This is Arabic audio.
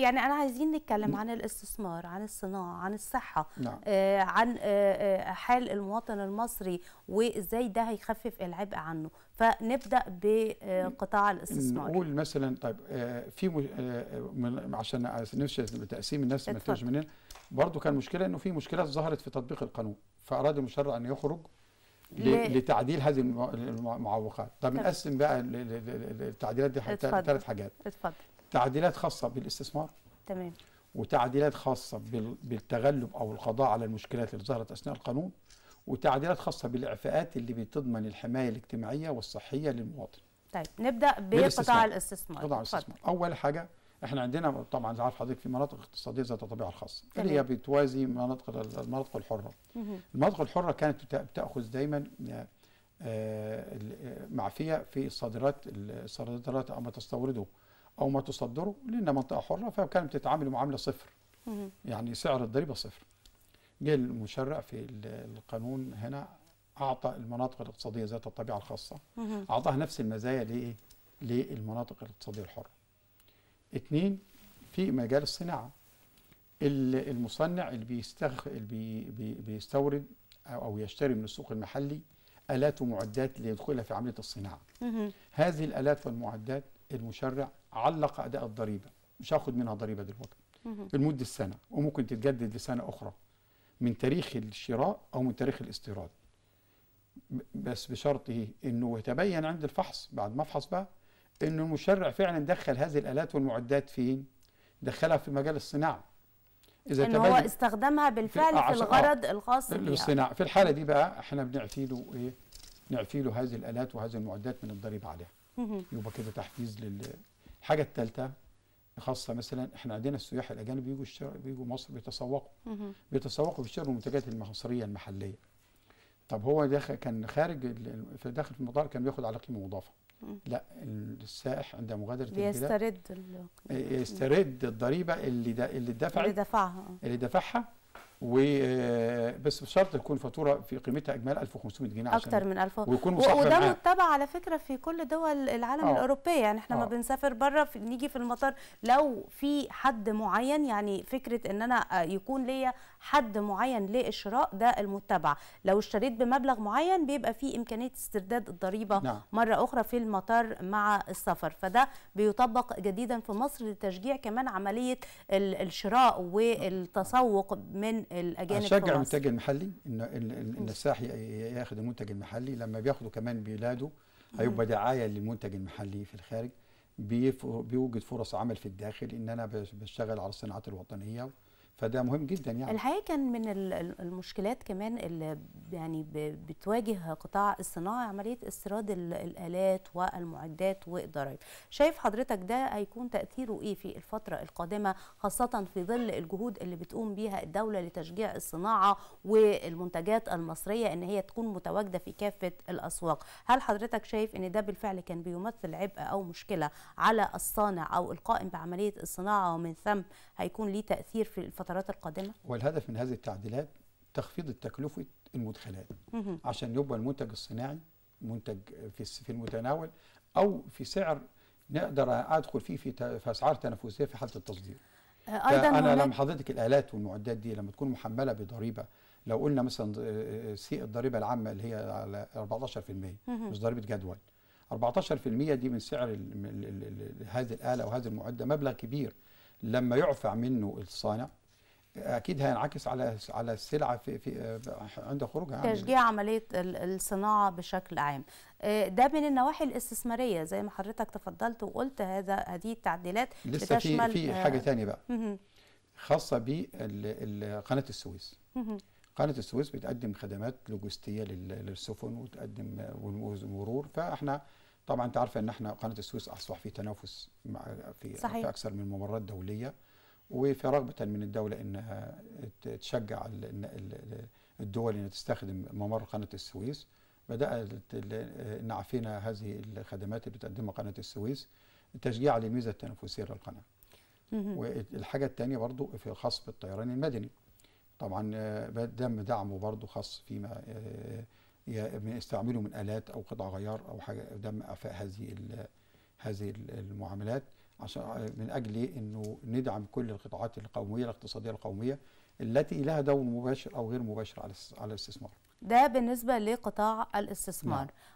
يعني أنا عايزين نتكلم عن الاستثمار عن الصناعة عن الصحة نعم. آه عن آه،, آه حال المواطن المصري وإزاي ده هيخفف العبء عنه فنبدأ بقطاع الاستثمار نقول مثلا طيب آه، في مج... آه، عشان نفس تقسيم الناس ما تمشي مننا برضه كان مشكلة إنه في مشكلات ظهرت في تطبيق القانون فأراد المشرع أن يخرج ل... لتعديل هذه المعوقات طب نقسم بقى التعديلات دي ثلاث حاجات اتفضل تعديلات خاصه بالاستثمار تمام وتعديلات خاصه بالتغلب او القضاء على المشكلات اللي ظهرت اثناء القانون وتعديلات خاصه بالاعفاءات اللي بتضمن الحمايه الاجتماعيه والصحيه للمواطن طيب نبدا بقطاع الاستثمار قطاع الاستثمار فضل. اول حاجه احنا عندنا طبعا عارف حضرتك في مناطق اقتصاديه ذات الطبيعه الخاصه اللي هي بتوازي مناطق المناطق الحره المناطق الحره كانت بتاخذ دايما آه، آه، آه، معفيه في الصادرات الصادرات ما تستورده او ما تصدره لان منطقه حره فكانت بتتعامل معامله صفر يعني سعر الضريبه صفر جه المشرع في القانون هنا اعطى المناطق الاقتصاديه ذات الطبيعه الخاصه اعطاها نفس المزايا لايه للمناطق الاقتصاديه الحره اثنين في مجال الصناعه المصنع اللي بيستخ اللي بي بيستورد او يشتري من السوق المحلي الات ومعدات ليدخلها في عمليه الصناعه هذه الالات والمعدات المشرع علق اداء الضريبه مش هاخد منها ضريبه دلوقتي لمده سنه وممكن تتجدد لسنه اخرى من تاريخ الشراء او من تاريخ الاستيراد بس بشرط ايه انه يتبين عند الفحص بعد ما افحص بقى انه المشرع فعلا دخل هذه الالات والمعدات فين دخلها في مجال الصناعه اذا إن هو استخدمها بالفعل في, في الغرض آه الخاص بها الصناعه في الحاله دي بقى احنا بنعفي له ايه نعفي له هذه الالات وهذه المعدات من الضريبه عليها يبقى كده تحفيز لل الحاجه الثالثه خاصه مثلا احنا عندنا السياح الاجانب بيجوا بيجوا مصر بيتسوقوا بيتسوقوا بيشتروا المنتجات المصريه المحليه طب هو داخل كان خارج في داخل في المطار كان بياخد على قيمه مضافه لا السائح عند مغادره بيسترد يسترد يسترد الضريبه اللي اللي دفعت اللي دفعها اللي دفعها وبس آه، بشرط تكون فاتوره في قيمتها اجمال 1500 جنيه عشان اكتر من 1000 ويكون وده متبع على فكره في كل دول العالم أوه. الاوروبيه يعني احنا لما ما آه. بنسافر بره نيجي في المطار لو في حد معين يعني فكره ان انا آه، يكون ليا حد معين لإشراء ده المتبع لو اشتريت بمبلغ معين بيبقى في إمكانية استرداد الضريبة نعم. مرة أخرى في المطار مع السفر فده بيطبق جديدا في مصر لتشجيع كمان عملية الشراء والتسوق من الأجانب في مصر المنتج المحلي إن, إن السائح ياخد المنتج المحلي لما بياخده كمان بلاده هيبقى دعايه للمنتج المحلي في الخارج بيوجد فرص عمل في الداخل ان انا بشتغل على الصناعات الوطنيه فده مهم جدا يعني الحقيقه كان من المشكلات كمان اللي يعني بتواجه قطاع الصناعه عمليه استيراد الالات والمعدات والضرائب شايف حضرتك ده هيكون تاثيره ايه في الفتره القادمه خاصه في ظل الجهود اللي بتقوم بيها الدوله لتشجيع الصناعه والمنتجات المصريه ان هي تكون متواجده في كافه الاسواق هل حضرتك شايف ان ده بالفعل كان بيمثل عبء او مشكله على الصانع او القائم بعمليه الصناعه ومن ثم هيكون ليه تاثير في الفترات القادمه والهدف من هذه التعديلات تخفيض التكلفة المدخلات عشان يبقى المنتج الصناعي منتج في في المتناول او في سعر نقدر ادخل فيه في اسعار تنافسيه في حاله التصدير ايضا انا لما حضرتك الالات والمعدات دي لما تكون محمله بضريبه لو قلنا مثلا الضريبه العامه اللي هي على 14% مش ضريبه جدول 14% دي من سعر ال ال ال هذه الاله وهذه المعده مبلغ كبير لما يعفى منه الصانع اكيد هينعكس على على السلعه في, في عند خروجها تشجيع إيه؟ عمليه الصناعه بشكل عام آه، ده من النواحي الاستثماريه زي ما حضرتك تفضلت وقلت هذا هذه التعديلات لسه بتشمل في في آه، حاجه ثانيه بقى خاصه بقناه السويس قناه السويس بتقدم خدمات لوجستيه للسفن وتقدم والمرور فاحنا طبعا انت عارفه ان احنا قناه السويس اصبح في تنافس في, صحيح. في اكثر من ممرات دوليه وفي رغبه من الدوله انها تشجع الدول انها تستخدم ممر قناه السويس بدات أن عفينا هذه الخدمات اللي بتقدمها قناه السويس تشجيع لميزة التنافسيه للقناه. والحاجه الثانيه برضو في خاص بالطيران المدني. طبعا تم دعمه برضو خاص فيما آه، يستعمله من الات او قطع غيار او حاجه تم اعفاء هذه هذه المعاملات عشان من اجل انه ندعم كل القطاعات القوميه الاقتصاديه القوميه التي لها دور مباشر او غير مباشر على على الاستثمار. ده بالنسبه لقطاع الاستثمار. نعم.